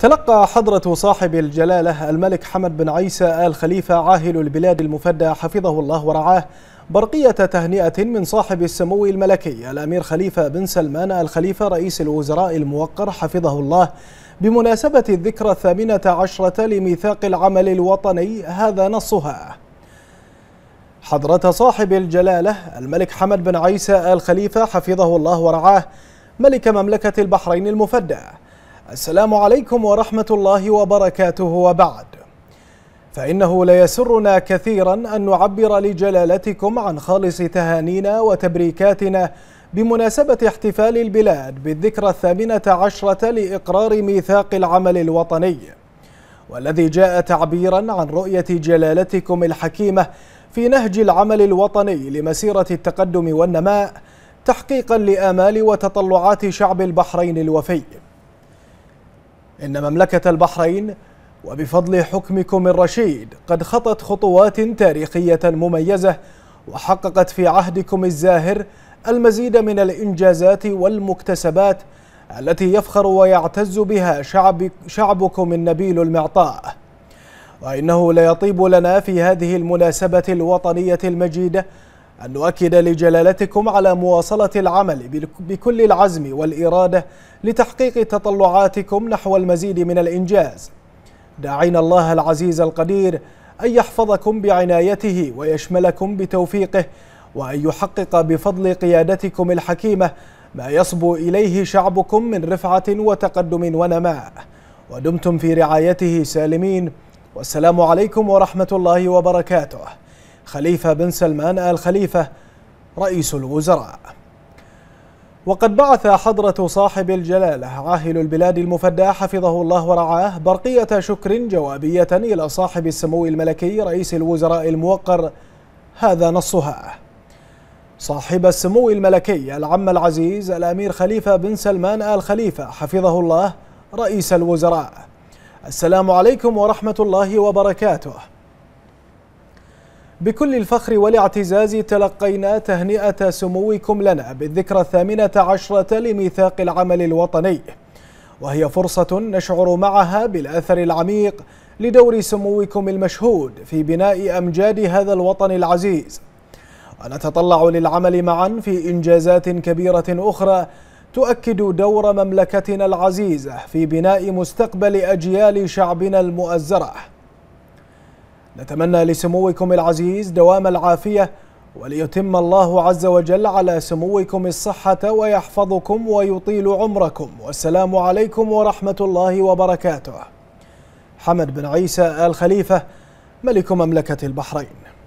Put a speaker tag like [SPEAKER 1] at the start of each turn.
[SPEAKER 1] تلقى حضرة صاحب الجلالة الملك حمد بن عيسى آل خليفة عاهل البلاد المفدى حفظه الله ورعاه برقية تهنئة من صاحب السمو الملكي الأمير خليفة بن سلمان آل خليفة رئيس الوزراء الموقر حفظه الله بمناسبة الذكرى الثامنة عشرة لميثاق العمل الوطني هذا نصها حضرة صاحب الجلالة الملك حمد بن عيسى آل خليفة حفظه الله ورعاه ملك مملكة البحرين المفدى السلام عليكم ورحمة الله وبركاته وبعد فإنه ليسرنا كثيرا أن نعبر لجلالتكم عن خالص تهانينا وتبريكاتنا بمناسبة احتفال البلاد بالذكرى الثامنة عشرة لإقرار ميثاق العمل الوطني والذي جاء تعبيرا عن رؤية جلالتكم الحكيمة في نهج العمل الوطني لمسيرة التقدم والنماء تحقيقا لآمال وتطلعات شعب البحرين الوفي إن مملكة البحرين وبفضل حكمكم الرشيد قد خطت خطوات تاريخية مميزة وحققت في عهدكم الزاهر المزيد من الإنجازات والمكتسبات التي يفخر ويعتز بها شعب شعبكم النبيل المعطاء وإنه ليطيب لنا في هذه المناسبة الوطنية المجيدة أن نؤكد لجلالتكم على مواصلة العمل بكل العزم والإرادة لتحقيق تطلعاتكم نحو المزيد من الإنجاز داعين الله العزيز القدير أن يحفظكم بعنايته ويشملكم بتوفيقه وأن يحقق بفضل قيادتكم الحكيمة ما يصبو إليه شعبكم من رفعة وتقدم ونماء ودمتم في رعايته سالمين والسلام عليكم ورحمة الله وبركاته خليفة بن سلمان آل خليفة رئيس الوزراء وقد بعث حضرة صاحب الجلالة عاهل البلاد المفدى حفظه الله ورعاه برقية شكر جوابية إلى صاحب السمو الملكي رئيس الوزراء الموقر هذا نصها صاحب السمو الملكي العم العزيز الأمير خليفة بن سلمان آل خليفة حفظه الله رئيس الوزراء السلام عليكم ورحمة الله وبركاته بكل الفخر والاعتزاز تلقينا تهنئة سموكم لنا بالذكرى الثامنة عشرة لميثاق العمل الوطني وهي فرصة نشعر معها بالأثر العميق لدور سموكم المشهود في بناء أمجاد هذا الوطن العزيز ونتطلع للعمل معا في إنجازات كبيرة أخرى تؤكد دور مملكتنا العزيزة في بناء مستقبل أجيال شعبنا المؤزره نتمنى لسموكم العزيز دوام العافية وليتم الله عز وجل على سموكم الصحة ويحفظكم ويطيل عمركم والسلام عليكم ورحمة الله وبركاته حمد بن عيسى آل خليفة ملك مملكة البحرين